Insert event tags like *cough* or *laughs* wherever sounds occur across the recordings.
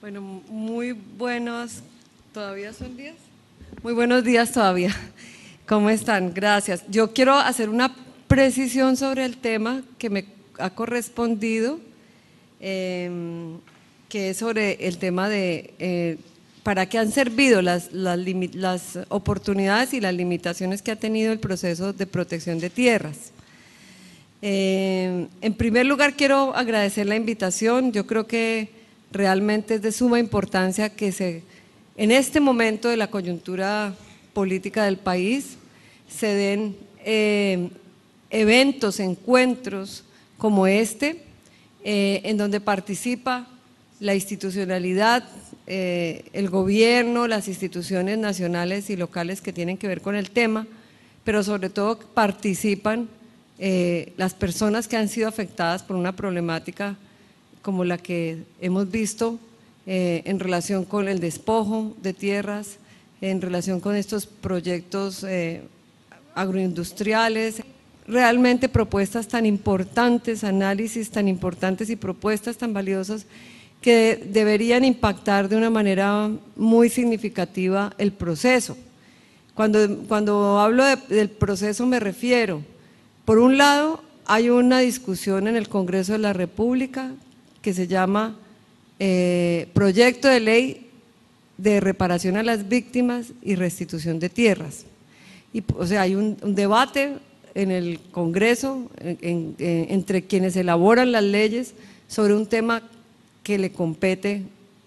Bueno, muy buenos, ¿todavía son días? Muy buenos días todavía. ¿Cómo están? Gracias. Yo quiero hacer una precisión sobre el tema que me ha correspondido, em, que es sobre el tema de eh, para qué han servido las, oportunidades y las limitaciones que ha tenido el proceso de protección de tierras. Em, en primer lugar, quiero agradecer la invitación. Yo creo que realmente es de suma importancia que se, en este momento de la coyuntura política del país se den eh, eventos, encuentros como este, eh, en donde participa la institucionalidad, eh, el gobierno, las instituciones nacionales y locales que tienen que ver con el tema, pero sobre todo participan las personas que han sido afectadas por una problemática como la que hemos visto eh, en relación con el despojo de tierras, en relación con estos proyectos eh, agroindustriales. Realmente propuestas tan importantes, análisis tan importantes y propuestas tan valiosas que deberían impactar de una manera muy significativa el proceso. Cuando, hablo del proceso me refiero, por un lado, hay una discusión en el Congreso de la República que se llama eh, Proyecto de Ley de Reparación a las Víctimas y Restitución de Tierras. Y, o sea, hay un, debate en el Congreso eh, entre quienes elaboran las leyes sobre un tema que le compete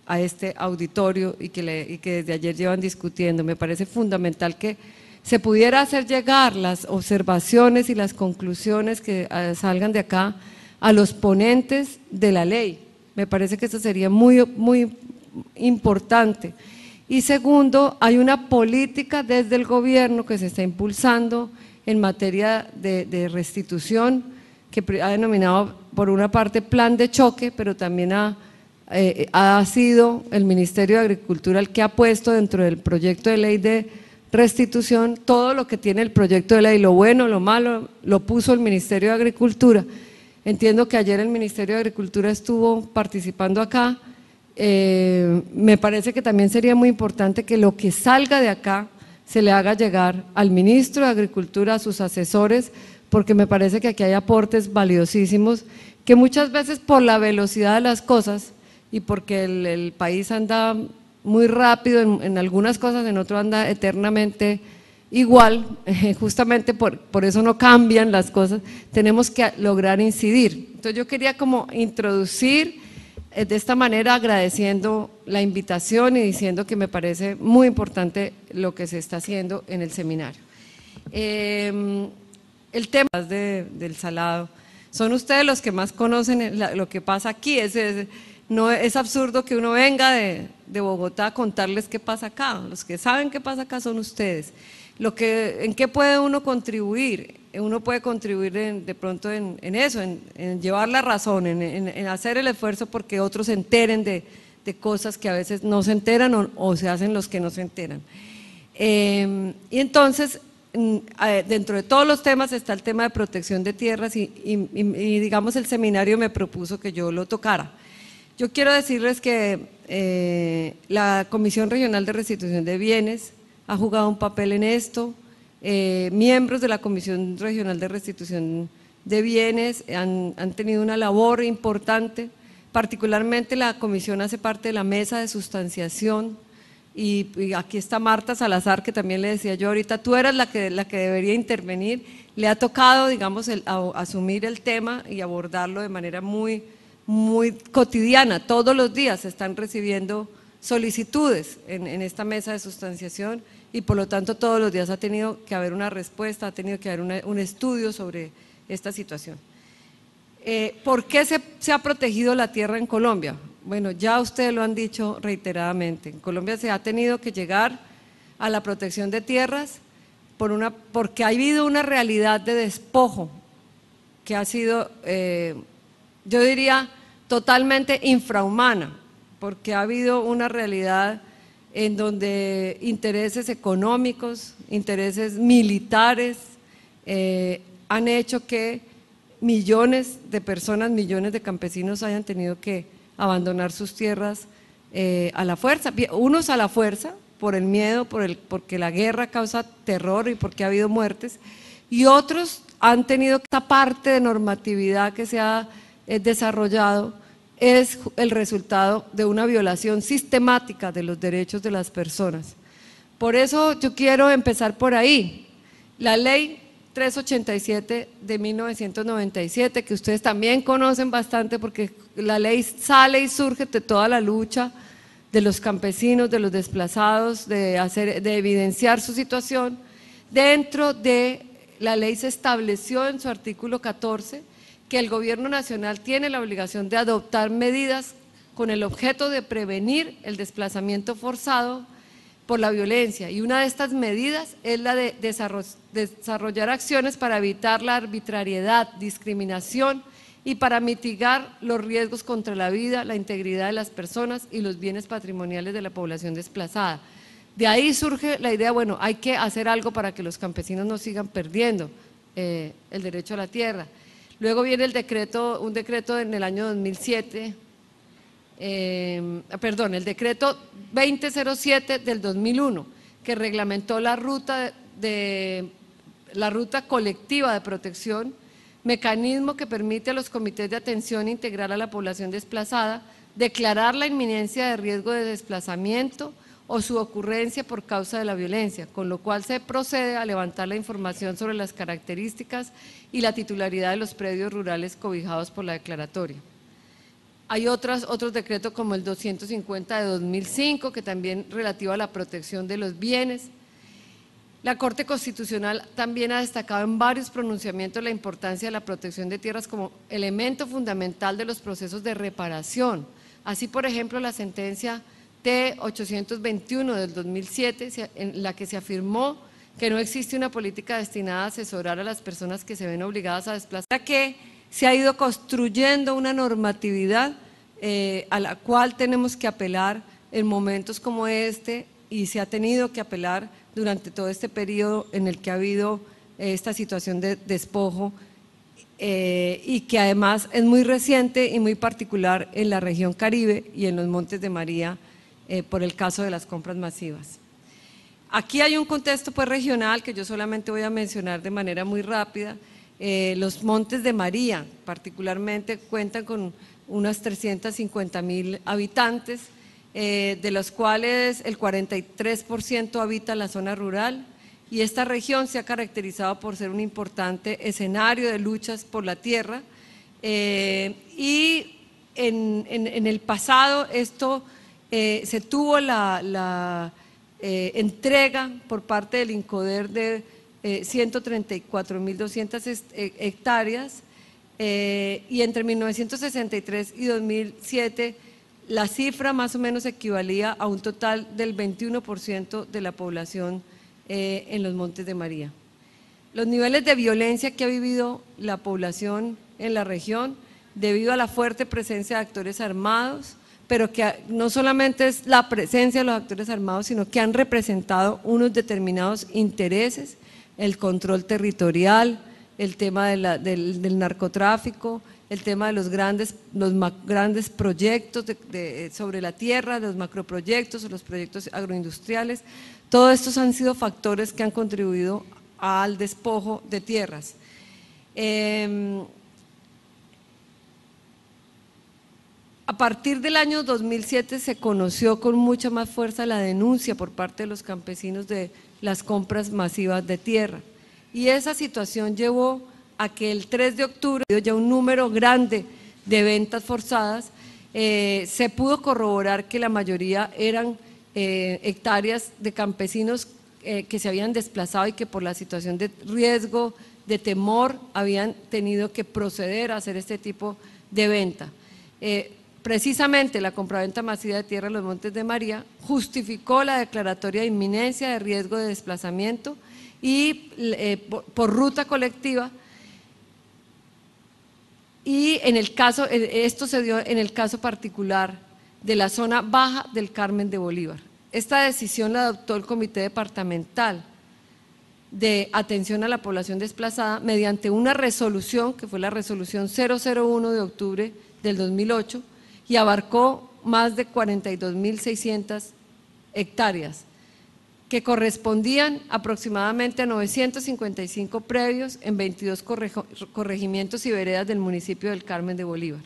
a este auditorio y que, y que desde ayer llevan discutiendo. Me parece fundamental que se pudiera hacer llegar las observaciones y las conclusiones que eh, salgan de acá a los ponentes de la ley. Me parece que eso sería muy, muy importante. Y segundo, hay una política desde el gobierno que se está impulsando en materia de, restitución, que ha denominado por una parte plan de choque, pero también ha, eh, ha sido el Ministerio de Agricultura el que ha puesto dentro del proyecto de ley de restitución todo lo que tiene el proyecto de ley, lo bueno, lo malo, lo puso el Ministerio de Agricultura. Entiendo que ayer el Ministerio de Agricultura estuvo participando acá. Eh, me parece que también sería muy importante que lo que salga de acá se le haga llegar al ministro de Agricultura, a sus asesores, porque me parece que aquí hay aportes valiosísimos que muchas veces por la velocidad de las cosas y porque el, país anda muy rápido en, algunas cosas, en otro anda eternamente igual, eh, justamente por, por, eso no cambian las cosas, tenemos que lograr incidir. Entonces yo quería como introducir eh, de esta manera agradeciendo la invitación y diciendo que me parece muy importante lo que se está haciendo en el seminario. Em, el tema de, del salado, son ustedes los que más conocen lo que pasa aquí, es, no, es absurdo que uno venga de, de Bogotá a contarles qué pasa acá, los que saben qué pasa acá son ustedes. Lo que, ¿En qué puede uno contribuir? Uno puede contribuir de pronto en, eso, en, llevar la razón, en, hacer el esfuerzo porque otros se enteren de, cosas que a veces no se enteran o, se hacen los que no se enteran. Em, y entonces, mm, dentro de todos los temas está el tema de protección de tierras y, digamos el seminario me propuso que yo lo tocara. Yo quiero decirles que eh, la Comisión Regional de Restitución de Bienes ha jugado un papel en esto. Eh, miembros de la Comisión Regional de Restitución de Bienes han, tenido una labor importante. Particularmente la comisión hace parte de la mesa de sustanciación y, aquí está Marta Salazar, que también le decía yo ahorita, tú eras la que, la que debería intervenir, le ha tocado, digamos, asumir el tema y abordarlo de manera muy, muy cotidiana, todos los días se están recibiendo solicitudes en, en esta mesa de sustanciación y por lo tanto todos los días ha tenido que haber una respuesta, ha tenido que haber un estudio sobre esta situación. Eh, ¿Por qué se, ha protegido la tierra en Colombia? Bueno, ya ustedes lo han dicho reiteradamente. En Colombia se ha tenido que llegar a la protección de tierras por una, porque ha habido una realidad de despojo que ha sido, eh, yo diría, totalmente infrahumana, porque ha habido una realidad en donde intereses económicos, intereses militares eh, han hecho que millones de personas, millones de campesinos hayan tenido que abandonar sus tierras eh, a la fuerza, unos a la fuerza por el miedo, por el, porque la guerra causa terror y porque ha habido muertes, y otros han tenido esta parte de normatividad que se ha eh, desarrollado es el resultado de una violación sistemática de los derechos de las personas. Por eso yo quiero empezar por ahí. La ley 387 de 1997, que ustedes también conocen bastante porque la ley sale y surge de toda la lucha de los campesinos, de los desplazados, de, hacer, de evidenciar su situación. Dentro de la ley se estableció en su artículo 14 que el gobierno nacional tiene la obligación de adoptar medidas con el objeto de prevenir el desplazamiento forzado por la violencia y una de estas medidas es la de desarrollar acciones para evitar la arbitrariedad, discriminación y para mitigar los riesgos contra la vida, la integridad de las personas y los bienes patrimoniales de la población desplazada. De ahí surge la idea, bueno, hay que hacer algo para que los campesinos no sigan perdiendo eh, el derecho a la tierra. Luego viene el decreto, un decreto en el año 2007, em, ah, perdón, el decreto 2007 del 2001, que reglamentó la ruta, de, la ruta colectiva de protección, mecanismo que permite a los comités de atención integral a la población desplazada declarar la inminencia de riesgo de desplazamiento, o su ocurrencia por causa de la violencia, con lo cual se procede a levantar la información sobre las características y la titularidad de los predios rurales cobijados por la declaratoria. Hay otros decretos como el 250 de 2005, que también relativo a la protección de los bienes. La Corte Constitucional también ha destacado en varios pronunciamientos la importancia de la protección de tierras como elemento fundamental de los procesos de reparación. Así, por ejemplo, la sentencia T821 del 2007, en la que se afirmó que no existe una política destinada a asesorar a las personas que se ven obligadas a desplazar, que se ha ido construyendo una normatividad eh, a la cual tenemos que apelar en momentos como este y se ha tenido que apelar durante todo este periodo en el que ha habido eh, esta situación de despojo eh, y que además es muy reciente y muy particular en la región Caribe y en los Montes de María. Eh, por el caso de las compras masivas. Aquí hay un contexto pues, regional que yo solamente voy a mencionar de manera muy rápida. Eh, los Montes de María, particularmente, cuentan con unas 350 mil habitantes, eh, de los cuales el 43% habita la zona rural. Y esta región se ha caracterizado por ser un importante escenario de luchas por la tierra. y en, en el pasado esto eh, se tuvo la, eh, entrega por parte del INCODER de 134.200 eh, hectáreas y entre 1963 y 2007 la cifra más o menos equivalía a un total del 21% de la población en los Montes de María. Los niveles de violencia que ha vivido la población en la región debido a la fuerte presencia de actores armados, pero que no solamente es la presencia de los actores armados, sino que han representado unos determinados intereses, el control territorial, el tema del, narcotráfico, el tema de los grandes, los grandes proyectos sobre la tierra, los macroproyectos, los proyectos agroindustriales, todos estos han sido factores que han contribuido al despojo de tierras. Em, A partir del año 2007 se conoció con mucha más fuerza la denuncia por parte de los campesinos de las compras masivas de tierra. Y esa situación llevó a que el 3 de octubre, ya un número grande de ventas forzadas, eh, se pudo corroborar que la mayoría eran eh, hectáreas de campesinos eh, que se habían desplazado y que por la situación de riesgo, de temor, habían tenido que proceder a hacer este tipo de venta. Precisamente la compraventa masiva de tierra en los Montes de María justificó la declaratoria de inminencia de riesgo de desplazamiento y eh, por, ruta colectiva. Y en el caso, eh, esto se dio en el caso particular de la zona baja del Carmen de Bolívar. Esta decisión la adoptó el Comité Departamental de Atención a la Población Desplazada mediante una resolución, que fue la resolución 001 de octubre del 2008, y abarcó más de 42.600 hectáreas, que correspondían aproximadamente a 955 previos en 22 corregimientos y veredas del municipio del Carmen de Bolívar.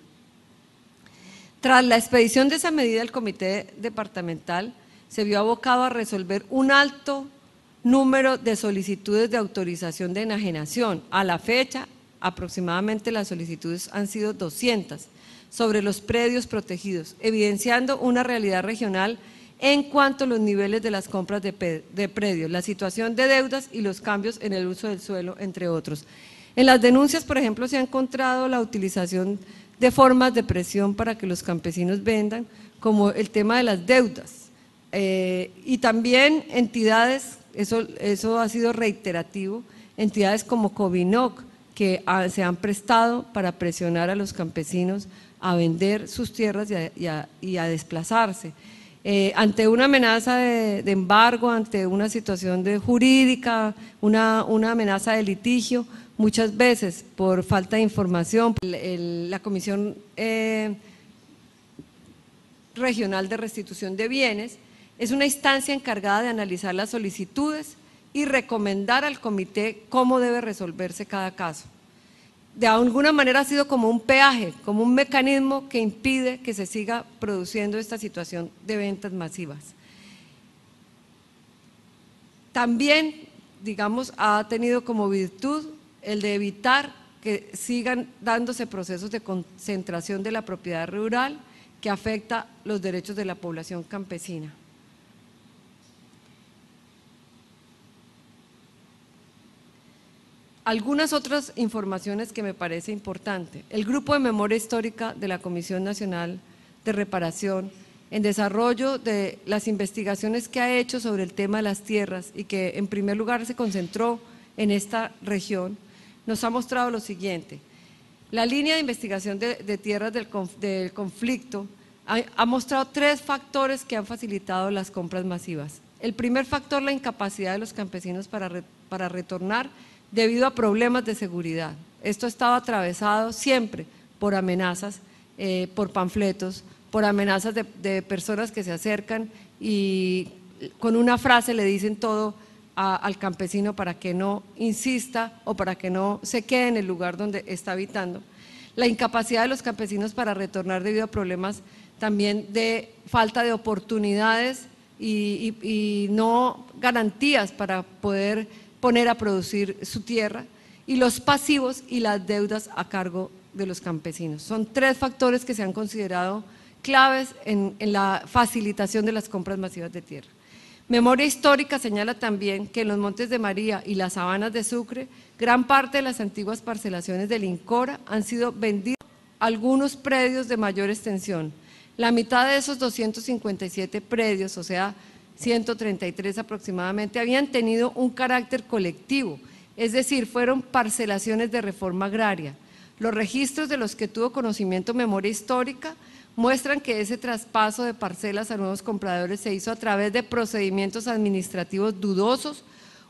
Tras la expedición de esa medida, el Comité Departamental se vio abocado a resolver un alto número de solicitudes de autorización de enajenación. A la fecha, aproximadamente las solicitudes han sido 200, sobre los predios protegidos, evidenciando una realidad regional en cuanto a los niveles de las compras de, de, predios, la situación de deudas y los cambios en el uso del suelo, entre otros. En las denuncias, por ejemplo, se ha encontrado la utilización de formas de presión para que los campesinos vendan, como el tema de las deudas. Eh, y también entidades, eso, eso ha sido reiterativo, entidades como Covinoc, que se han prestado para presionar a los campesinos a vender sus tierras y a, desplazarse. Eh, ante una amenaza de, embargo, ante una situación jurídica, una, amenaza de litigio, muchas veces por falta de información, la Comisión eh, Regional de Restitución de Bienes es una instancia encargada de analizar las solicitudes y recomendar al comité cómo debe resolverse cada caso de alguna manera ha sido como un peaje, como un mecanismo que impide que se siga produciendo esta situación de ventas masivas. También, digamos, ha tenido como virtud el de evitar que sigan dándose procesos de concentración de la propiedad rural que afecta los derechos de la población campesina. algunas otras informaciones que me parece importante. El Grupo de Memoria Histórica de la Comisión Nacional de Reparación en desarrollo de las investigaciones que ha hecho sobre el tema de las tierras y que en primer lugar se concentró en esta región, nos ha mostrado lo siguiente. La línea de investigación de, tierras del, conflicto ha, mostrado tres factores que han facilitado las compras masivas. El primer factor, la incapacidad de los campesinos para, para retornar debido a problemas de seguridad. Esto ha estado atravesado siempre por amenazas, eh, por panfletos, por amenazas de, personas que se acercan y con una frase le dicen todo al campesino para que no insista o para que no se quede en el lugar donde está habitando. La incapacidad de los campesinos para retornar debido a problemas también de falta de oportunidades y, y no garantías para poder poner a producir su tierra, y los pasivos y las deudas a cargo de los campesinos. Son tres factores que se han considerado claves en, la facilitación de las compras masivas de tierra. Memoria histórica señala también que en los Montes de María y las sabanas de Sucre, gran parte de las antiguas parcelaciones del Incora han sido vendidas a algunos predios de mayor extensión. La mitad de esos 257 predios, o sea, 133 aproximadamente, habían tenido un carácter colectivo, es decir, fueron parcelaciones de reforma agraria. Los registros de los que tuvo conocimiento memoria histórica muestran que ese traspaso de parcelas a nuevos compradores se hizo a través de procedimientos administrativos dudosos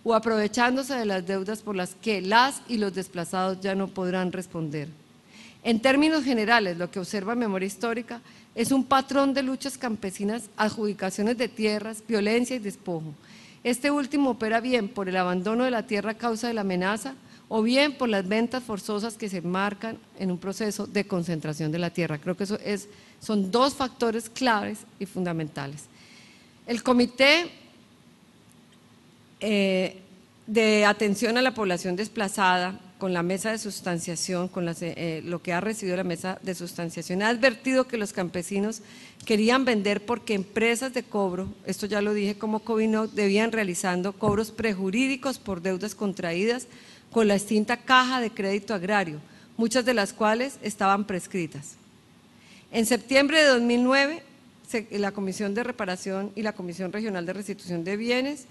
o aprovechándose de las deudas por las que las y los desplazados ya no podrán responder. En términos generales, lo que observa Memoria Histórica es un patrón de luchas campesinas, adjudicaciones de tierras, violencia y despojo. Este último opera bien por el abandono de la tierra a causa de la amenaza o bien por las ventas forzosas que se marcan en un proceso de concentración de la tierra. Creo que eso es, son dos factores claves y fundamentales. El Comité eh, de Atención a la Población Desplazada con la mesa de sustanciación, con eh, eh, lo que ha recibido la mesa de sustanciación. Ha advertido que los campesinos querían vender porque empresas de cobro, esto ya lo dije como COVID-19, debían realizando cobros prejurídicos por deudas contraídas con la extinta caja de crédito agrario, muchas de las cuales estaban prescritas. En septiembre de 2009, la Comisión de Reparación y la Comisión Regional de Restitución de Bienes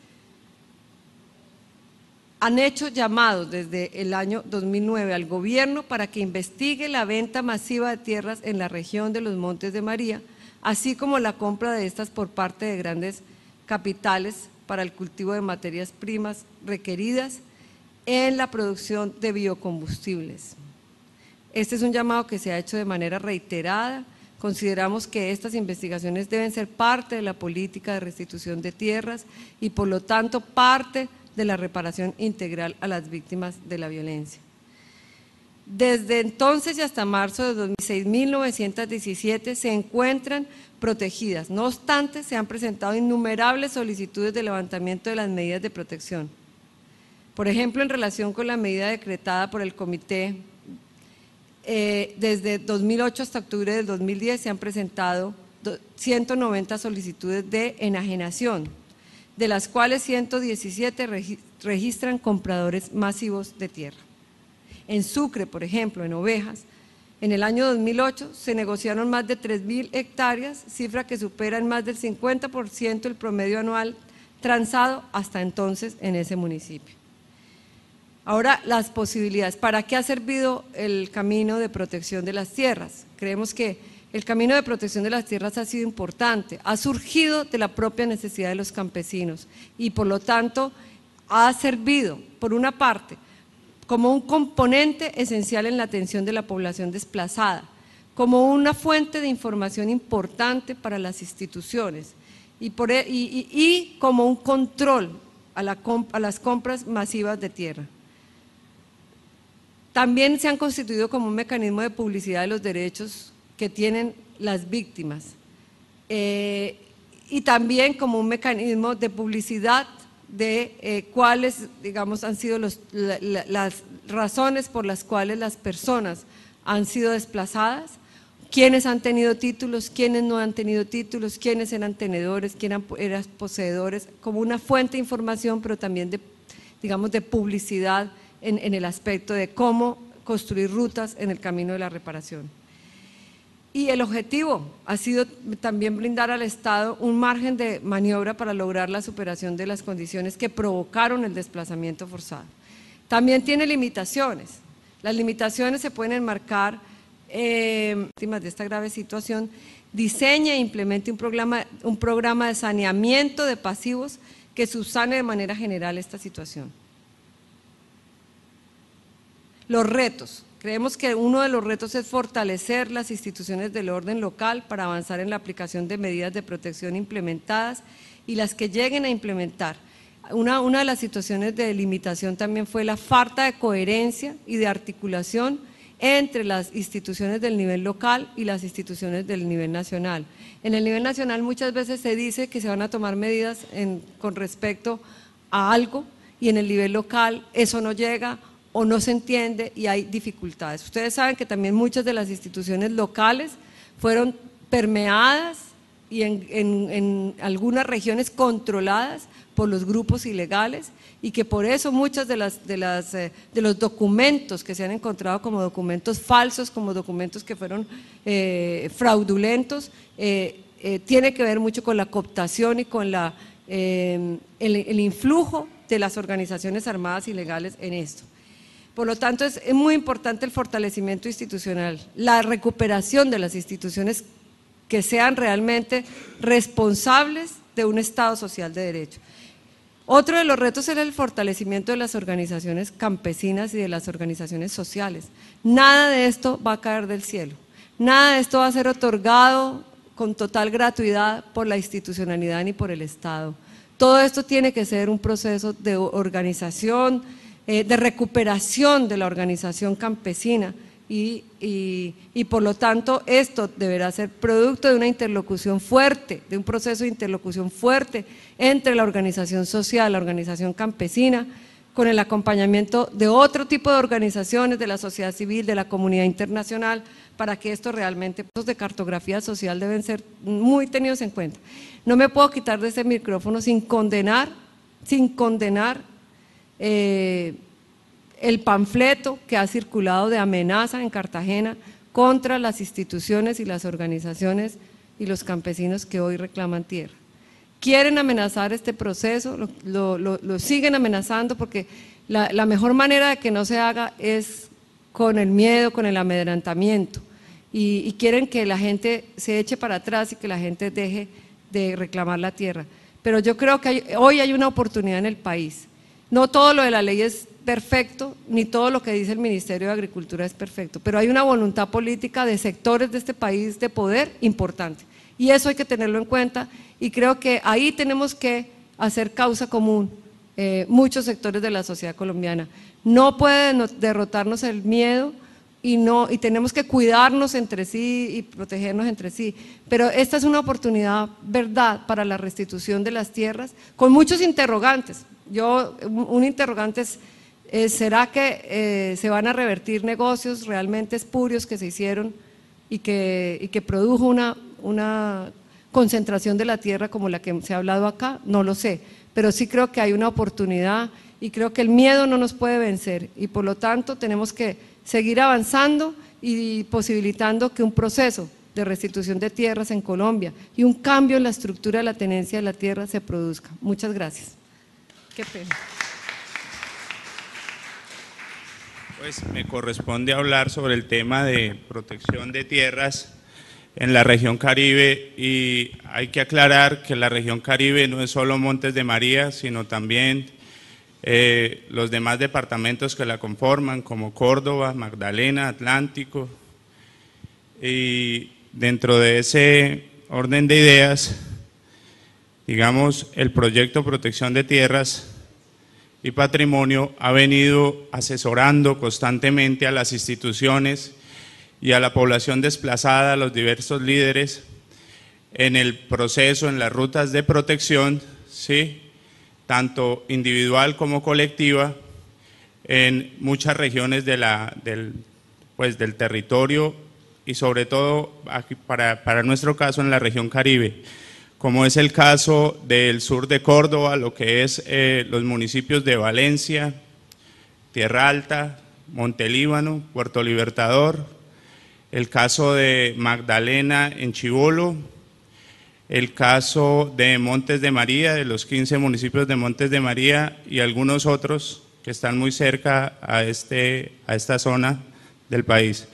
han hecho llamados desde el año 2009 al gobierno para que investigue la venta masiva de tierras en la región de los Montes de María, así como la compra de estas por parte de grandes capitales para el cultivo de materias primas requeridas en la producción de biocombustibles. Este es un llamado que se ha hecho de manera reiterada. Consideramos que estas investigaciones deben ser parte de la política de restitución de tierras y por lo tanto parte de la reparación integral a las víctimas de la violencia. Desde entonces y hasta marzo de 1917, se encuentran protegidas. No obstante, se han presentado innumerables solicitudes de levantamiento de las medidas de protección. Por ejemplo, en relación con la medida decretada por el Comité, eh, desde 2008 hasta octubre de 2010 se han presentado 190 solicitudes de enajenación de las cuales 117 registran compradores masivos de tierra. En Sucre, por ejemplo, en ovejas, en el año 2008 se negociaron más de 3.000 hectáreas, cifra que supera en más del 50% el promedio anual transado hasta entonces en ese municipio. Ahora, las posibilidades. ¿Para qué ha servido el camino de protección de las tierras? Creemos que el camino de protección de las tierras ha sido importante, ha surgido de la propia necesidad de los campesinos y por lo tanto ha servido, por una parte, como un componente esencial en la atención de la población desplazada, como una fuente de información importante para las instituciones y, e, como un control a, a las compras masivas de tierra. También se han constituido como un mecanismo de publicidad de los derechos que tienen las víctimas. Eh, y también como un mecanismo de publicidad de eh, cuáles, digamos, han sido las razones por las cuales las personas han sido desplazadas, quiénes han tenido títulos, quiénes no han tenido títulos, quiénes eran tenedores, quiénes eran poseedores, como una fuente de información, pero también de, digamos, de publicidad en el aspecto de cómo construir rutas en el camino de la reparación. Y el objetivo ha sido también brindar al Estado un margen de maniobra para lograr la superación de las condiciones que provocaron el desplazamiento forzado. También tiene limitaciones. Las limitaciones se pueden enmarcar eh, de esta grave situación, diseña e implemente un programa, un programa de saneamiento de pasivos que subsane de manera general esta situación. Los retos. Creemos que uno de los retos es fortalecer las instituciones del orden local para avanzar en la aplicación de medidas de protección implementadas y las que lleguen a implementar. Una, de las situaciones de limitación también fue la falta de coherencia y de articulación entre las instituciones del nivel local y las instituciones del nivel nacional. En el nivel nacional muchas veces se dice que se van a tomar medidas con respecto a algo y en el nivel local eso no llega o no se entiende y hay dificultades. Ustedes saben que también muchas de las instituciones locales fueron permeadas y en, algunas regiones controladas por los grupos ilegales y que por eso muchas de las, de las eh, de los documentos que se han encontrado como documentos falsos, como documentos que fueron eh, fraudulentos, eh, tiene que ver mucho con la cooptación y con el influjo de las organizaciones armadas ilegales en esto. Por lo tanto, es muy importante el fortalecimiento institucional, la recuperación de las instituciones que sean realmente responsables de un Estado social de derecho. Otro de los retos era el fortalecimiento de las organizaciones campesinas y de las organizaciones sociales. Nada de esto va a caer del cielo. Nada de esto va a ser otorgado con total gratuidad por la institucionalidad ni por el Estado. Todo esto tiene que ser un proceso de organización, eh, de recuperación de la organización campesina y, por lo tanto esto deberá ser producto de una interlocución fuerte, de un proceso de interlocución fuerte entre la organización social, la organización campesina, con el acompañamiento de otro tipo de organizaciones, de la sociedad civil, de la comunidad internacional, para que esto realmente, los de cartografía social deben ser muy tenidos en cuenta. No me puedo quitar de ese micrófono sin condenar, sin condenar eh, el panfleto que ha circulado de amenaza en Cartagena contra las instituciones y las organizaciones y los campesinos que hoy reclaman tierra. Quieren amenazar este proceso, lo, siguen amenazando porque la, mejor manera de que no se haga es con el miedo, con el amedrentamiento. Y, quieren que la gente se eche para atrás y que la gente deje de reclamar la tierra. Pero yo creo que hoy hay una oportunidad en el país no todo lo de la ley es perfecto, ni todo lo que dice el Ministerio de Agricultura es perfecto, pero hay una voluntad política de sectores de este país de poder importante. Y eso hay que tenerlo en cuenta y creo que ahí tenemos que hacer causa común eh, muchos sectores de la sociedad colombiana. No puede derrotarnos el miedo y, no, y tenemos que cuidarnos entre sí y protegernos entre sí. Pero esta es una oportunidad, verdad, para la restitución de las tierras, con muchos interrogantes, yo, un interrogante es, eh, ¿será que eh, se van a revertir negocios realmente espurios que se hicieron y que, produjo una concentración de la tierra como la que se ha hablado acá? No lo sé, pero sí creo que hay una oportunidad y creo que el miedo no nos puede vencer y por lo tanto tenemos que seguir avanzando y posibilitando que un proceso de restitución de tierras en Colombia y un cambio en la estructura de la tenencia de la tierra se produzca. Muchas gracias. Qué pena. Pues me corresponde hablar sobre el tema de protección de tierras en la región Caribe y hay que aclarar que la región Caribe no es solo Montes de María, sino también eh, los demás departamentos que la conforman, como Córdoba, Magdalena, Atlántico. Y dentro de ese orden de ideas, digamos, el proyecto Protección de Tierras y Patrimonio ha venido asesorando constantemente a las instituciones y a la población desplazada, a los diversos líderes, en el proceso, en las rutas de protección, ¿sí? tanto individual como colectiva, en muchas regiones pues, del, territorio y sobre todo para nuestro caso en la región Caribe como es el caso del sur de Córdoba, lo que es eh, los municipios de Valencia, Tierra Alta, Montelíbano, Puerto Libertador, el caso de Magdalena en Chivolo, el caso de Montes de María, de los 15 municipios de Montes de María y algunos otros que están muy cerca a, este, a esta zona del país.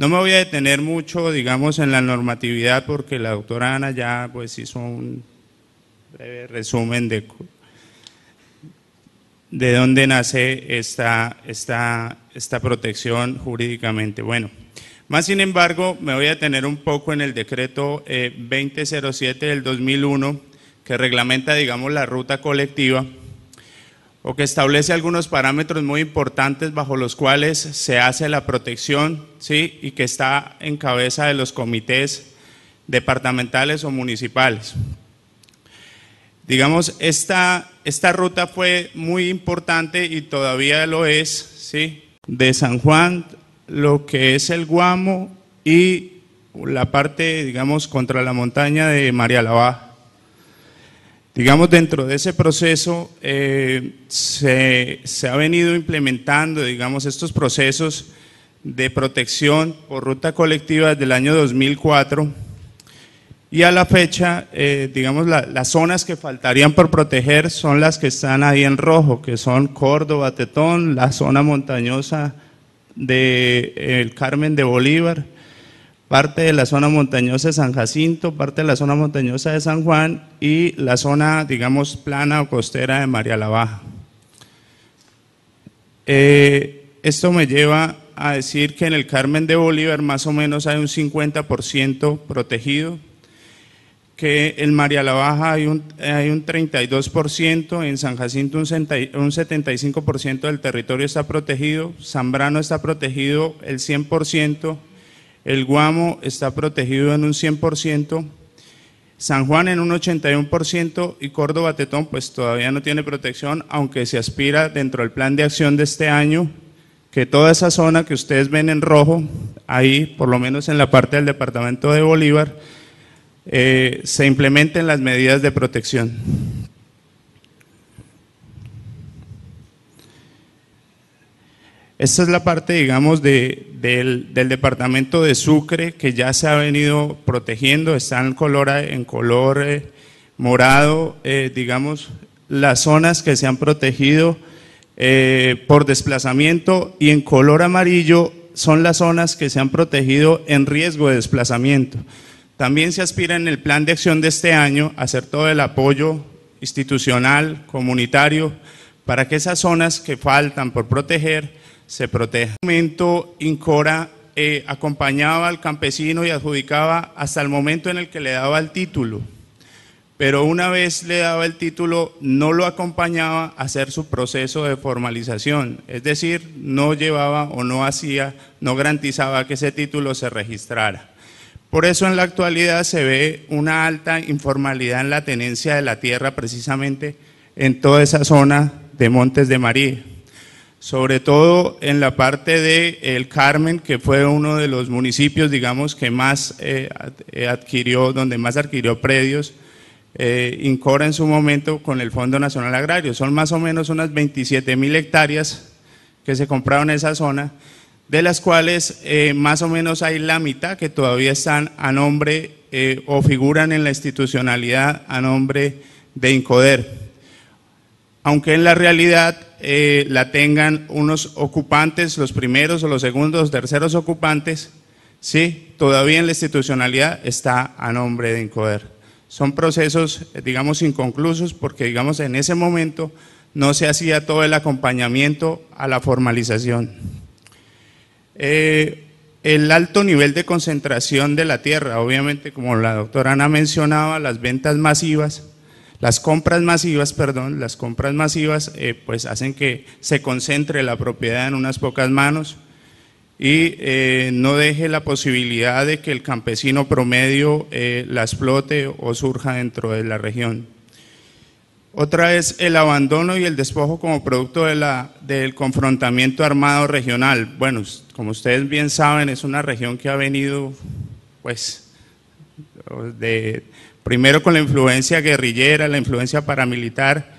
No me voy a detener mucho, digamos, en la normatividad porque la doctora Ana ya pues hizo un breve resumen de, de dónde nace esta, esta, esta protección jurídicamente. Bueno, más sin embargo, me voy a detener un poco en el decreto 2007 eh, del 2001 que reglamenta, digamos, la ruta colectiva o que establece algunos parámetros muy importantes bajo los cuales se hace la protección, ¿sí? y que está en cabeza de los comités departamentales o municipales. Digamos, esta, esta ruta fue muy importante y todavía lo es, ¿sí? de San Juan, lo que es el Guamo y la parte, digamos, contra la montaña de María la Digamos, dentro de ese proceso eh, se, han ha venido implementando, digamos, estos procesos de protección por ruta colectiva desde el año 2004 y a la fecha, eh, digamos, las zonas que faltarían por proteger son las que están ahí en rojo, que son Córdoba, Tetón, la zona montañosa del de, eh, Carmen de Bolívar, parte de la zona montañosa de San Jacinto, parte de la zona montañosa de San Juan y la zona, digamos, plana o costera de María la Baja. Eh, esto me lleva a decir que en el Carmen de Bolívar más o menos hay un 50% protegido, que en María la Baja hay un, hay un 32%, en San Jacinto un 75% del territorio está protegido, Zambrano está protegido el 100%, el Guamo está protegido en un 100%, San Juan en un 81% y Córdoba Tetón pues todavía no tiene protección, aunque se aspira dentro del plan de acción de este año que toda esa zona que ustedes ven en rojo, ahí por lo menos en la parte del departamento de Bolívar, eh, se implementen las medidas de protección. Esta es la parte, digamos, del, departamento de Sucre que ya se ha venido protegiendo, están en color, eh, morado, eh, digamos, las zonas que se han protegido eh, por desplazamiento y en color amarillo son las zonas que se han protegido en riesgo de desplazamiento. También se aspira en el plan de acción de este año hacer todo el apoyo institucional, comunitario, para que esas zonas que faltan por proteger se proteja. En momento, Incora eh, acompañaba al campesino y adjudicaba hasta el momento en el que le daba el título, pero una vez le daba el título no lo acompañaba a hacer su proceso de formalización, es decir, no llevaba o no hacía, no garantizaba que ese título se registrara. Por eso en la actualidad se ve una alta informalidad en la tenencia de la tierra precisamente en toda esa zona de Montes de María sobre todo en la parte de El Carmen, que fue uno de los municipios, digamos, que más eh, adquirió, donde más adquirió predios, eh, Incora en su momento con el Fondo Nacional Agrario. Son más o menos unas 27 mil hectáreas que se compraron en esa zona, de las cuales eh, más o menos hay la mitad que todavía están a nombre eh, o figuran en la institucionalidad a nombre de Incoder. Aunque en la realidad eh, la tengan unos ocupantes, los primeros o los segundos, terceros ocupantes, ¿sí? todavía en la institucionalidad está a nombre de encoder. Son procesos, eh, digamos, inconclusos porque, digamos, en ese momento no se hacía todo el acompañamiento a la formalización. Eh, el alto nivel de concentración de la tierra, obviamente, como la doctora Ana mencionaba, las ventas masivas, las compras masivas, perdón, las compras masivas eh, pues hacen que se concentre la propiedad en unas pocas manos y eh, no deje la posibilidad de que el campesino promedio eh, la explote o surja dentro de la región. Otra es el abandono y el despojo como producto de la, del confrontamiento armado regional. Bueno, como ustedes bien saben, es una región que ha venido pues de primero con la influencia guerrillera, la influencia paramilitar,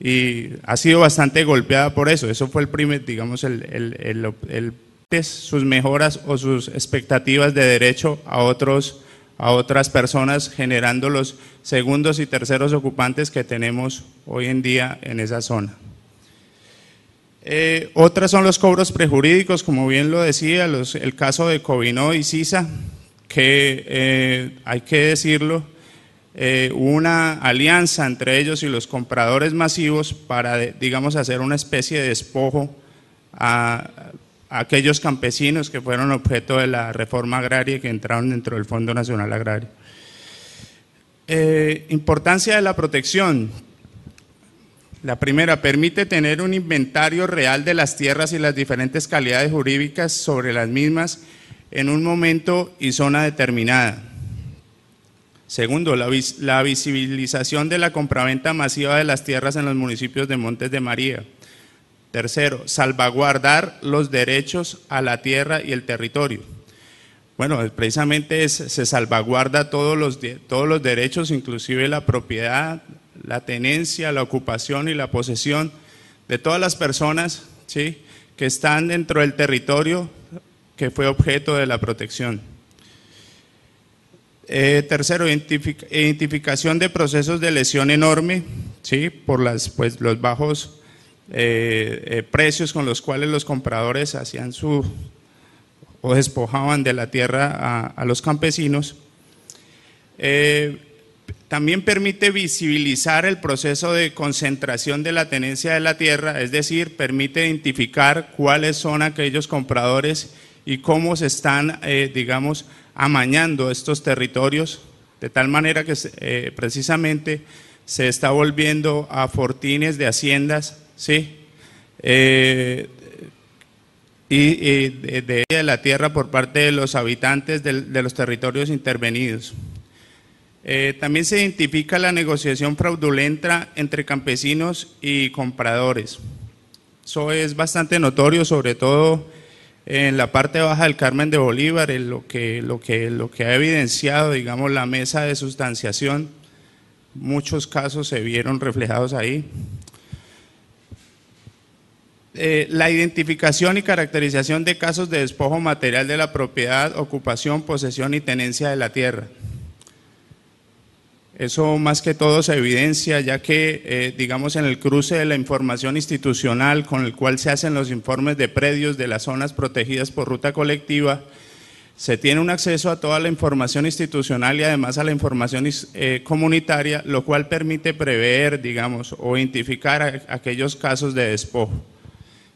y ha sido bastante golpeada por eso. Eso fue el primer, digamos, el, sus mejoras o sus expectativas de derecho a otros a otras personas generando los segundos y terceros ocupantes que tenemos hoy en día en esa zona. Eh, otras son los cobros prejurídicos, como bien lo decía, el caso de Covino y Sisa, que eh, hay que decirlo, eh, una alianza entre ellos y los compradores masivos para, digamos, hacer una especie de despojo a, aquellos campesinos que fueron objeto de la reforma agraria y que entraron dentro del Fondo Nacional Agrario. Eh, importancia de la protección. La primera, permite tener un inventario real de las tierras y las diferentes calidades jurídicas sobre las mismas en un momento y zona determinada. Segundo, la, visibilización de la compraventa masiva de las tierras en los municipios de Montes de María. Tercero, salvaguardar los derechos a la tierra y el territorio. Bueno, precisamente se salvaguarda todos los, derechos, inclusive la propiedad, la tenencia, la ocupación y la posesión de todas las personas que están dentro del territorio que fue objeto de la protección. Eh, tercero, identificación de procesos de lesión enorme, ¿sí? por pues, los bajos eh, eh, precios con los cuales los compradores hacían su o despojaban de la tierra a los campesinos. también permite visibilizar el proceso de concentración de la tenencia de la tierra, es decir, permite identificar cuáles son aquellos compradores y cómo se están, digamos, amañando estos territorios, de tal manera que eh, precisamente se está volviendo a fortines de haciendas, ¿sí? Eh, y, de, la tierra por parte de los habitantes de, los territorios intervenidos. Eh, también se identifica la negociación fraudulenta entre campesinos y compradores. Eso es bastante notorio, sobre todo en la parte baja del Carmen de Bolívar, en lo, que, ha evidenciado, digamos, la mesa de sustanciación, muchos casos se vieron reflejados ahí. Eh, la identificación y caracterización de casos de despojo material de la propiedad, ocupación, posesión y tenencia de la tierra. Eso más que todo se evidencia ya que, eh, digamos, en el cruce de la información institucional con el cual se hacen los informes de predios de las zonas protegidas por ruta colectiva, se tiene un acceso a toda la información institucional y además a la información eh, comunitaria, lo cual permite prever, digamos, o identificar aquellos casos de despojo.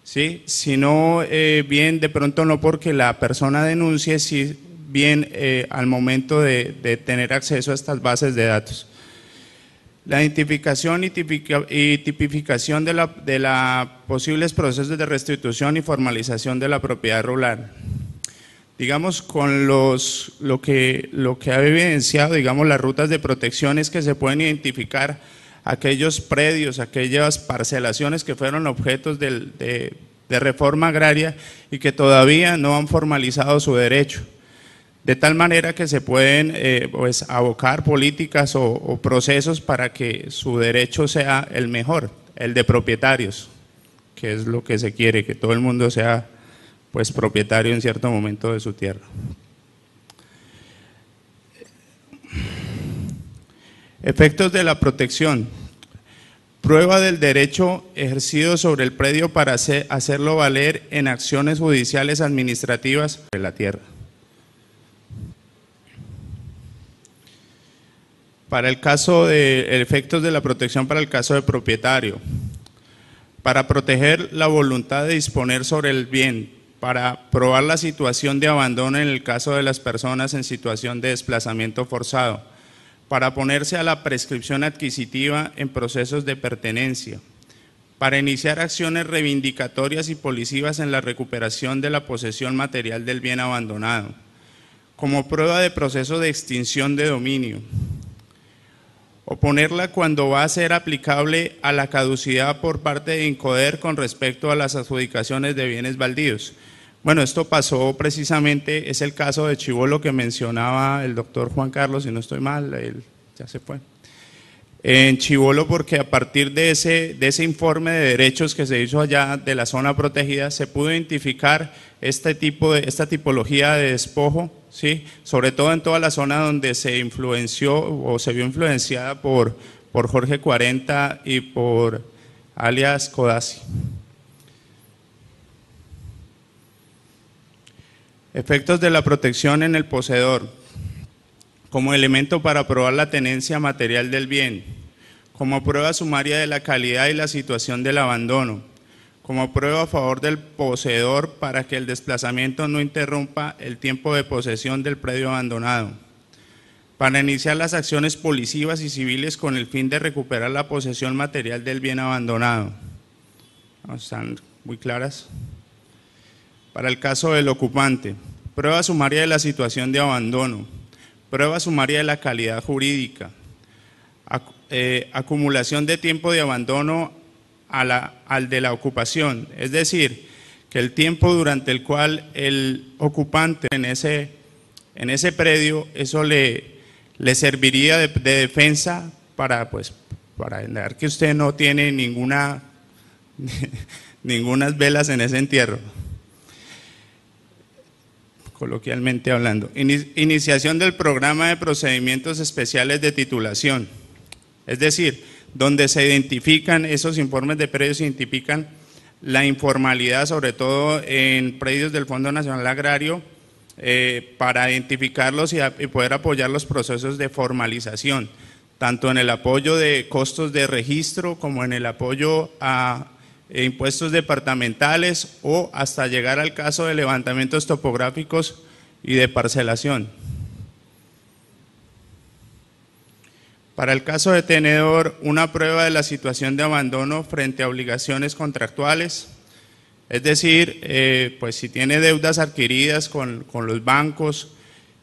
¿Sí? Si no, eh, bien, de pronto no porque la persona denuncie, si bien eh, al momento de, tener acceso a estas bases de datos. La identificación y, tipificación de, la, de la posibles procesos de restitución y formalización de la propiedad rural. Digamos, con los, lo, que, lo que ha evidenciado, digamos, las rutas de protección es que se pueden identificar aquellos predios, aquellas parcelaciones que fueron objetos de reforma agraria y que todavía no han formalizado su derecho de tal manera que se pueden eh, pues, abocar políticas o, o, procesos para que su derecho sea el mejor, el de propietarios, que es lo que se quiere, que todo el mundo sea pues, propietario en cierto momento de su tierra. Efectos de la protección. Prueba del derecho ejercido sobre el predio para hacerlo valer en acciones judiciales administrativas de la tierra. Para el caso de efectos de la protección para el caso de propietario, para proteger la voluntad de disponer sobre el bien, para probar la situación de abandono en el caso de las personas en situación de desplazamiento forzado, para ponerse a la prescripción adquisitiva en procesos de pertenencia, para iniciar acciones reivindicatorias y policivas en la recuperación de la posesión material del bien abandonado, como prueba de proceso de extinción de dominio, o ponerla cuando va a ser aplicable a la caducidad por parte de INCODER con respecto a las adjudicaciones de bienes baldíos. Bueno, esto pasó precisamente, es el caso de Chivolo que mencionaba el doctor Juan Carlos, si no estoy mal, él ya se fue. En Chivolo porque a partir de ese, de ese informe de derechos que se hizo allá de la zona protegida se pudo identificar este tipo de, esta tipología de despojo ¿sí? sobre todo en toda la zona donde se influenció o se vio influenciada por, Jorge 40 y por alias Codazzi. Efectos de la protección en el poseedor como elemento para probar la tenencia material del bien, como prueba sumaria de la calidad y la situación del abandono como prueba a favor del poseedor para que el desplazamiento no interrumpa el tiempo de posesión del predio abandonado, para iniciar las acciones policivas y civiles con el fin de recuperar la posesión material del bien abandonado. Ah, están muy claras. Para el caso del ocupante, prueba sumaria de la situación de abandono, prueba sumaria de la calidad jurídica, eh, acumulación de tiempo de abandono al de la ocupación, es decir, que el tiempo durante el cual el ocupante en ese, en ese predio, eso le, le serviría de, defensa para, pues, para que usted no tiene ninguna, *laughs* ninguna velas en ese entierro, coloquialmente hablando. Iniciación del programa de procedimientos especiales de titulación, es decir, donde se identifican, esos informes de predios identifican la informalidad, sobre todo en predios del Fondo Nacional Agrario, eh, para identificarlos y, poder apoyar los procesos de formalización, tanto en el apoyo de costos de registro como en el apoyo a eh, impuestos departamentales o hasta llegar al caso de levantamientos topográficos y de parcelación. Para el caso de tenedor, una prueba de la situación de abandono frente a obligaciones contractuales, es decir, eh, pues si tiene deudas adquiridas con, los bancos,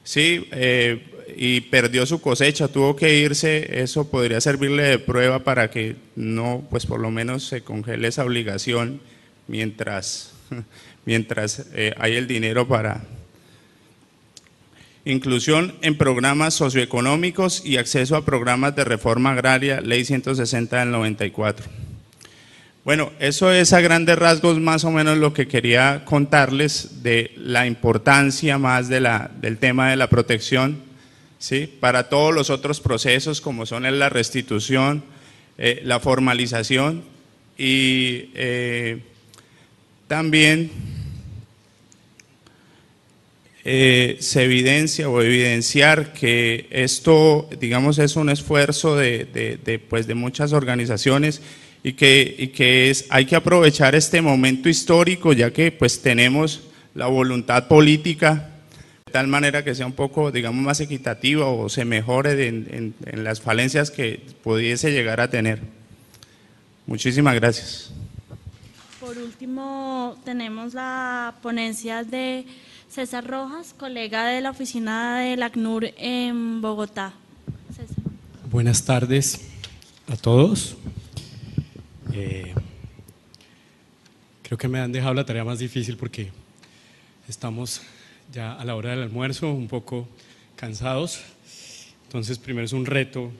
sí, eh, y perdió su cosecha, tuvo que irse, eso podría servirle de prueba para que no, pues por lo menos se congele esa obligación mientras, *laughs* mientras eh, hay el dinero para, inclusión en programas socioeconómicos y acceso a programas de reforma agraria, ley 160 del 94. Bueno, eso es a grandes rasgos más o menos lo que quería contarles de la importancia más de la, del tema de la protección, ¿sí? para todos los otros procesos como son la restitución, eh, la formalización y eh, también eh, se evidencia o evidenciar que esto, digamos, es un esfuerzo de, de, pues, muchas organizaciones y que, que es, hay que aprovechar este momento histórico, ya que pues tenemos la voluntad política de tal manera que sea un poco, digamos, más equitativa o se mejore en las falencias que pudiese llegar a tener. Muchísimas gracias. Por último, tenemos la ponencia de César Rojas, colega de la oficina del ACNUR en Bogotá. Buenas tardes a todos. Eh, creo que me han dejado la tarea más difícil porque estamos ya a la hora del almuerzo, un poco cansados. Entonces, primero es un reto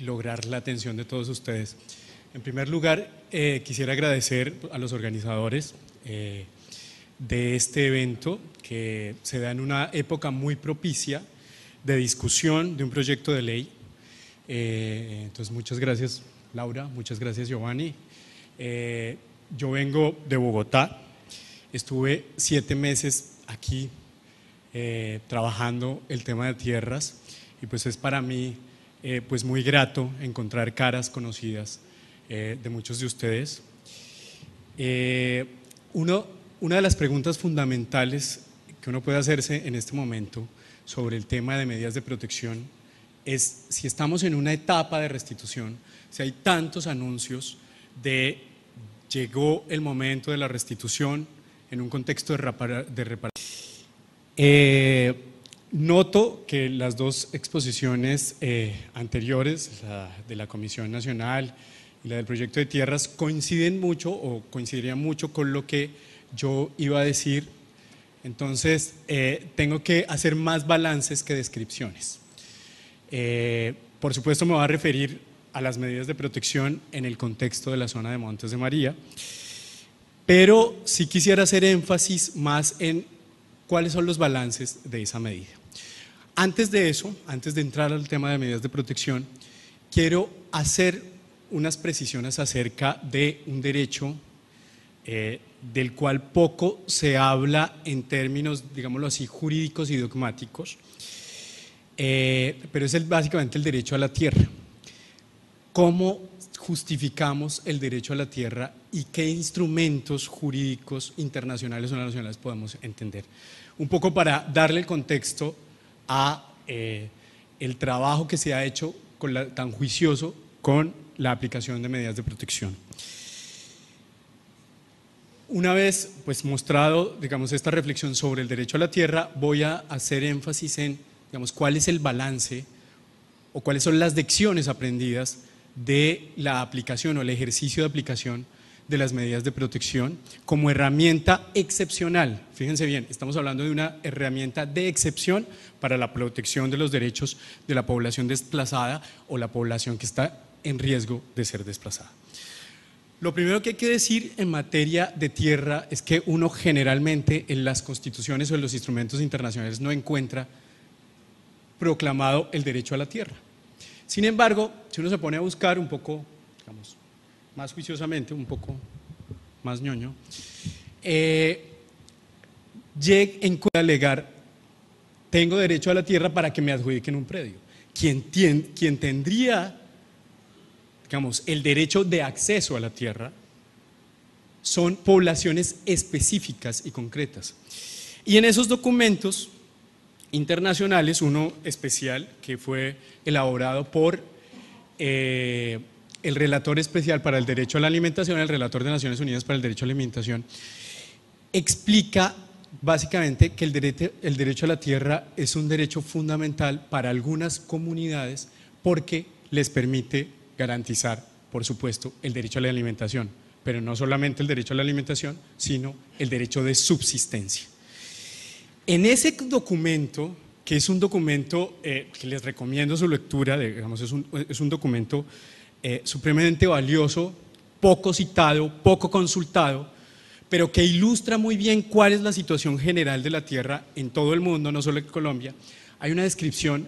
lograr la atención de todos ustedes. En primer lugar, eh, quisiera agradecer a los organizadores. Eh, de este evento que se da en una época muy propicia de discusión de un proyecto de ley. Eh, entonces, muchas gracias Laura, muchas gracias Giovanni. Eh, yo vengo de Bogotá, estuve siete meses aquí eh, trabajando el tema de tierras y pues es para mí pues muy grato encontrar caras conocidas de muchos de ustedes. uno una de las preguntas fundamentales que uno puede hacerse en este momento sobre el tema de medidas de protección es si estamos en una etapa de restitución, si hay tantos anuncios de llegó el momento de la restitución en un contexto de, reparación. Eh, noto que las dos exposiciones eh, anteriores, la de la Comisión Nacional y la del proyecto de tierras, coinciden mucho o coincidirían mucho con lo que yo iba a decir, entonces eh, tengo que hacer más balances que descripciones. Eh, por supuesto me voy a referir a las medidas de protección en el contexto de la zona de Montes de María, pero sí quisiera hacer énfasis más en cuáles son los balances de esa medida. Antes de eso, antes de entrar al tema de medidas de protección, quiero hacer unas precisiones acerca de un derecho eh, del cual poco se habla en términos, digámoslo así, jurídicos y dogmáticos, eh, pero es básicamente el derecho a la tierra. ¿Cómo justificamos el derecho a la tierra y qué instrumentos jurídicos internacionales o nacionales podemos entender? Un poco para darle el contexto a eh, el trabajo que se ha hecho tan juicioso con la aplicación de medidas de protección. Una vez pues mostrado, digamos, esta reflexión sobre el derecho a la tierra, voy a hacer énfasis en, digamos, cuál es el balance o cuáles son las lecciones aprendidas de la aplicación o el ejercicio de aplicación de las medidas de protección como herramienta excepcional. Fíjense bien, estamos hablando de una herramienta de excepción para la protección de los derechos de la población desplazada o la población que está en riesgo de ser desplazada. Lo primero que hay que decir en materia de tierra es que uno generalmente en las constituciones o en los instrumentos internacionales no encuentra proclamado el derecho a la tierra. Sin embargo, si uno se pone a buscar un poco, digamos, más juiciosamente, un poco más ñoño, eh, llega a alegar, tengo derecho a la tierra para que me adjudiquen un predio. Quien, quien tendría digamos, el derecho de acceso a la tierra, son poblaciones específicas y concretas. Y en esos documentos internacionales, uno especial que fue elaborado por eh, el relator especial para el derecho a la alimentación, el relator de Naciones Unidas para el derecho a la alimentación, explica básicamente que el derecho, el derecho a la tierra es un derecho fundamental para algunas comunidades porque les permite garantizar, por supuesto, el derecho a la alimentación, pero no solamente el derecho a la alimentación, sino el derecho de subsistencia. En ese documento, que es un documento eh, que les recomiendo su lectura, digamos, es un, es un documento eh, supremamente valioso, poco citado, poco consultado, pero que ilustra muy bien cuál es la situación general de la tierra en todo el mundo, no solo en Colombia, hay una descripción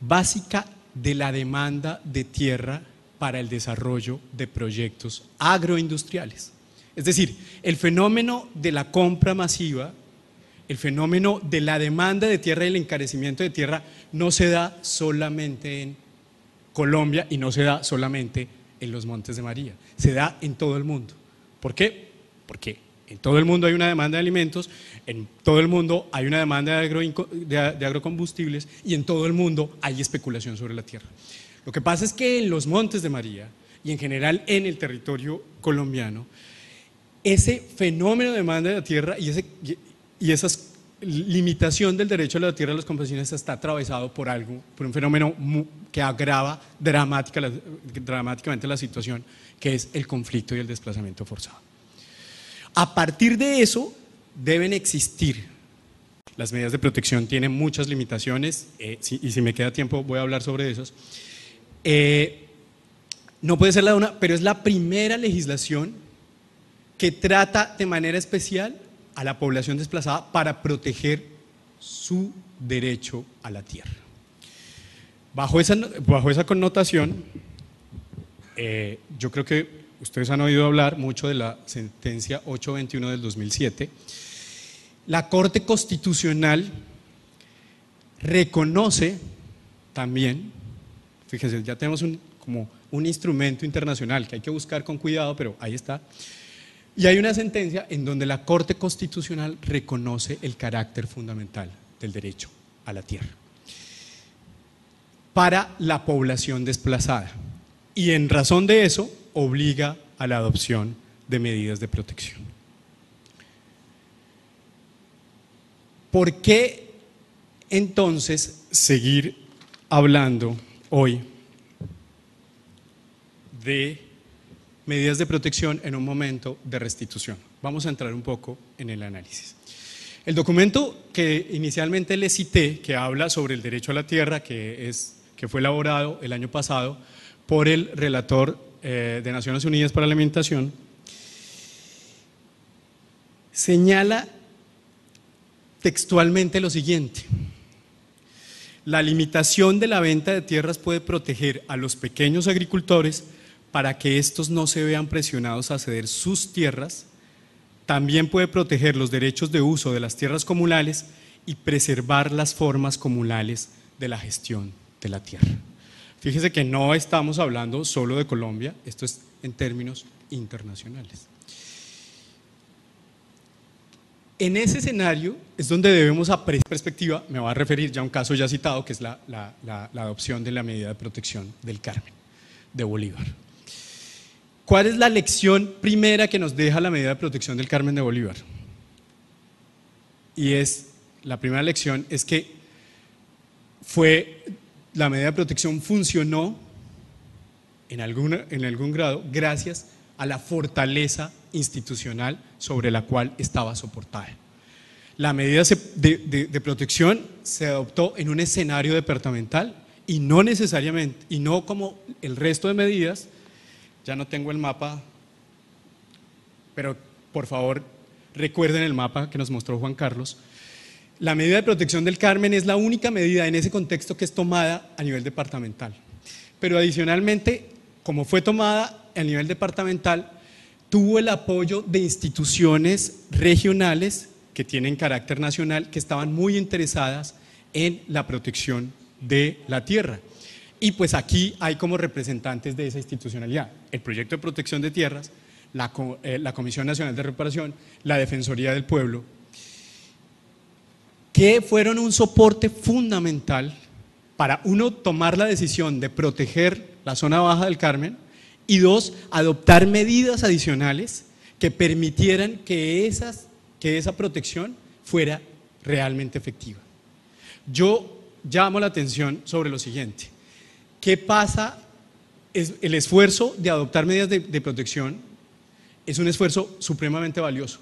básica de la demanda de tierra para el desarrollo de proyectos agroindustriales. Es decir, el fenómeno de la compra masiva, el fenómeno de la demanda de tierra y el encarecimiento de tierra no se da solamente en Colombia y no se da solamente en los Montes de María, se da en todo el mundo. ¿Por qué? Porque en todo el mundo hay una demanda de alimentos, en todo el mundo hay una demanda de, agrocombustibles y en todo el mundo hay especulación sobre la tierra. Lo que pasa es que en los Montes de María y en general en el territorio colombiano, ese fenómeno de demanda de la tierra y, esa limitación del derecho a la tierra de los campesinos está atravesado por algo, por un fenómeno que agrava dramáticamente la situación, que es el conflicto y el desplazamiento forzado. A partir de eso deben existir. Las medidas de protección tienen muchas limitaciones eh, y si me queda tiempo voy a hablar sobre esas. Eh, no puede ser la una, pero es la primera legislación que trata de manera especial a la población desplazada para proteger su derecho a la tierra. Bajo esa, bajo esa connotación, eh, yo creo que ustedes han oído hablar mucho de la sentencia 821 del 2007, la Corte Constitucional reconoce también, fíjense, ya tenemos un, como un instrumento internacional que hay que buscar con cuidado, pero ahí está. Y hay una sentencia en donde la Corte Constitucional reconoce el carácter fundamental del derecho a la tierra para la población desplazada. Y en razón de eso, obliga a la adopción de medidas de protección. ¿Por qué entonces seguir hablando hoy de medidas de protección en un momento de restitución? Vamos a entrar un poco en el análisis. El documento que inicialmente le cité, que habla sobre el derecho a la tierra, que, es, que fue elaborado el año pasado por el relator eh, de Naciones Unidas para la Alimentación, señala textualmente lo siguiente. La limitación de la venta de tierras puede proteger a los pequeños agricultores para que estos no se vean presionados a ceder sus tierras. También puede proteger los derechos de uso de las tierras comunales y preservar las formas comunales de la gestión de la tierra. Fíjese que no estamos hablando solo de Colombia, esto es en términos internacionales. En ese escenario es donde debemos a perspectiva, me va a referir ya a un caso ya citado, que es la, la adopción de la medida de protección del Carmen, de Bolívar. ¿Cuál es la lección primera que nos deja la medida de protección del Carmen de Bolívar? Y es, la primera lección es que fue la medida de protección funcionó en, alguna, en algún grado gracias a la fortaleza institucional sobre la cual estaba soportada. La medida de, de, protección se adoptó en un escenario departamental y no necesariamente, y no como el resto de medidas, ya no tengo el mapa, pero por favor recuerden el mapa que nos mostró Juan Carlos, la medida de protección del Carmen es la única medida en ese contexto que es tomada a nivel departamental. Pero adicionalmente, como fue tomada a nivel departamental, tuvo el apoyo de instituciones regionales que tienen carácter nacional, que estaban muy interesadas en la protección de la tierra. Y pues aquí hay como representantes de esa institucionalidad el proyecto de protección de tierras, la, eh, Comisión Nacional de Reparación, la Defensoría del Pueblo que fueron un soporte fundamental para, uno, tomar la decisión de proteger la zona baja del Carmen y, dos, adoptar medidas adicionales que permitieran que, esas, que esa protección fuera realmente efectiva. Yo llamo la atención sobre lo siguiente. ¿Qué pasa? Es el esfuerzo de adoptar medidas de, de protección es un esfuerzo supremamente valioso.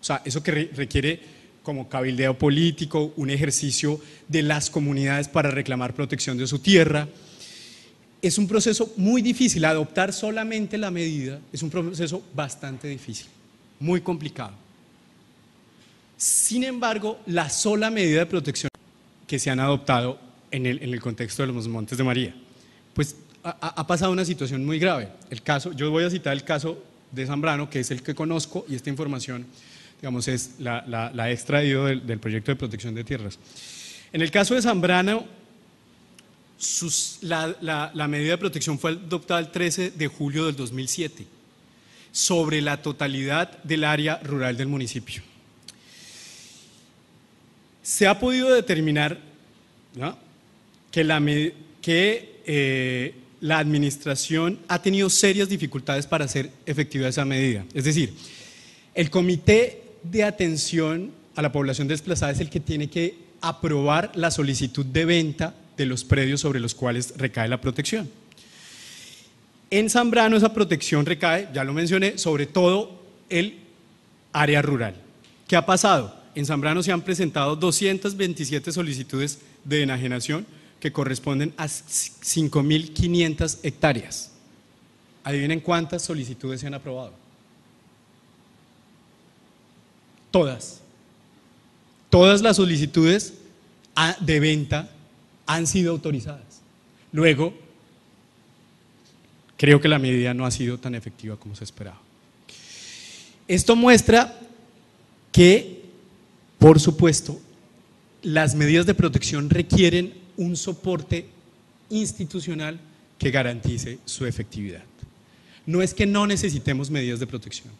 O sea, eso que requiere como cabildeo político, un ejercicio de las comunidades para reclamar protección de su tierra. Es un proceso muy difícil, adoptar solamente la medida es un proceso bastante difícil, muy complicado. Sin embargo, la sola medida de protección que se han adoptado en el, contexto de los Montes de María, pues ha, pasado una situación muy grave. El caso, yo voy a citar el caso de Zambrano, que es el que conozco, y esta información digamos, es la, la, extraído del, proyecto de protección de tierras. En el caso de Zambrano, la, medida de protección fue adoptada el 13 de julio del 2007 sobre la totalidad del área rural del municipio. Se ha podido determinar que, la, que eh, la administración ha tenido serias dificultades para hacer efectiva esa medida. Es decir, el comité de atención a la población desplazada es el que tiene que aprobar la solicitud de venta de los predios sobre los cuales recae la protección. En Zambrano esa protección recae, ya lo mencioné, sobre todo el área rural. ¿Qué ha pasado? En Zambrano se han presentado 227 solicitudes de enajenación que corresponden a 5.500 hectáreas. Adivinen cuántas solicitudes se han aprobado. Todas. Todas las solicitudes ah, de venta han sido autorizadas. Luego, creo que la medida no ha sido tan efectiva como se esperaba. Esto muestra que, por supuesto, las medidas de protección requieren un soporte institucional que garantice su efectividad. No es que no necesitemos medidas de protección,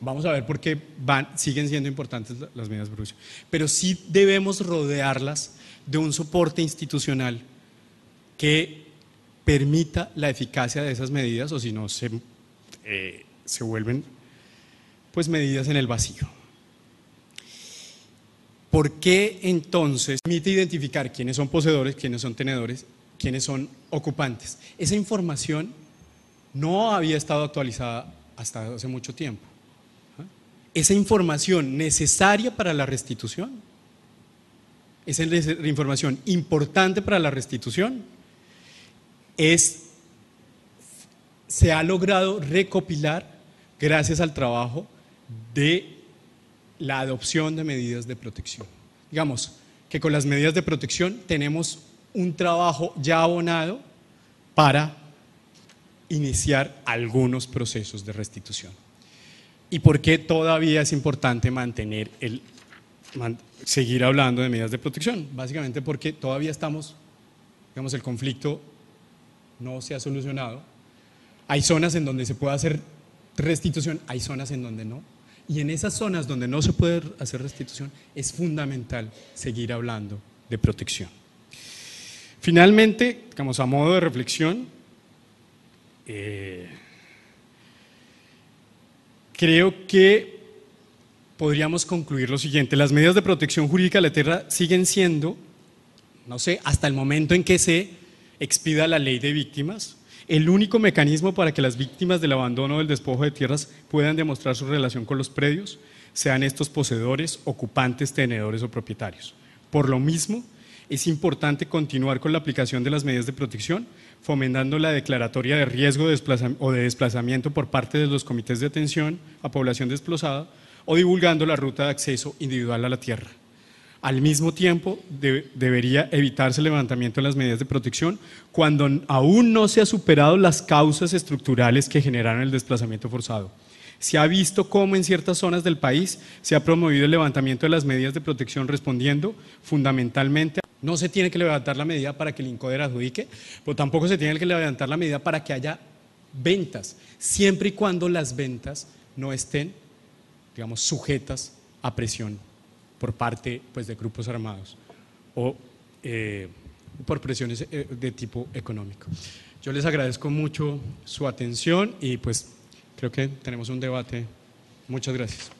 Vamos a ver por qué siguen siendo importantes las medidas de producción. Pero sí debemos rodearlas de un soporte institucional que permita la eficacia de esas medidas o si no se, eh, se vuelven pues medidas en el vacío. ¿Por qué entonces permite identificar quiénes son poseedores, quiénes son tenedores, quiénes son ocupantes? Esa información no había estado actualizada hasta hace mucho tiempo esa información necesaria para la restitución. Esa información importante para la restitución. Es, se ha logrado recopilar gracias al trabajo de la adopción de medidas de protección. Digamos que con las medidas de protección tenemos un trabajo ya abonado para iniciar algunos procesos de restitución y por qué todavía es importante mantener el, seguir hablando de medidas de protección. Básicamente porque todavía estamos, digamos, el conflicto no se ha solucionado. Hay zonas en donde se puede hacer restitución, hay zonas en donde no. Y en esas zonas donde no se puede hacer restitución es fundamental seguir hablando de protección. Finalmente, digamos, a modo de reflexión, eh, creo que podríamos concluir lo siguiente. Las medidas de protección jurídica de la tierra siguen siendo, no sé, hasta el momento en que se expida la ley de víctimas, el único mecanismo para que las víctimas del abandono o del despojo de tierras puedan demostrar su relación con los predios, sean estos poseedores, ocupantes, tenedores o propietarios. Por lo mismo, es importante continuar con la aplicación de las medidas de protección fomentando la declaratoria de riesgo o de desplazamiento por parte de los comités de atención a población desplazada o divulgando la ruta de acceso individual a la tierra. Al mismo tiempo, debería evitarse el levantamiento de las medidas de protección cuando aún no se han superado las causas estructurales que generaron el desplazamiento forzado. Se ha visto cómo en ciertas zonas del país se ha promovido el levantamiento de las medidas de protección respondiendo fundamentalmente no se tiene que levantar la medida para que el INCODER adjudique, pero tampoco se tiene que levantar la medida para que haya ventas, siempre y cuando las ventas no estén, digamos, sujetas a presión por parte pues, de grupos armados o eh, por presiones eh, de tipo económico. Yo les agradezco mucho su atención y pues creo que tenemos un debate. Muchas gracias.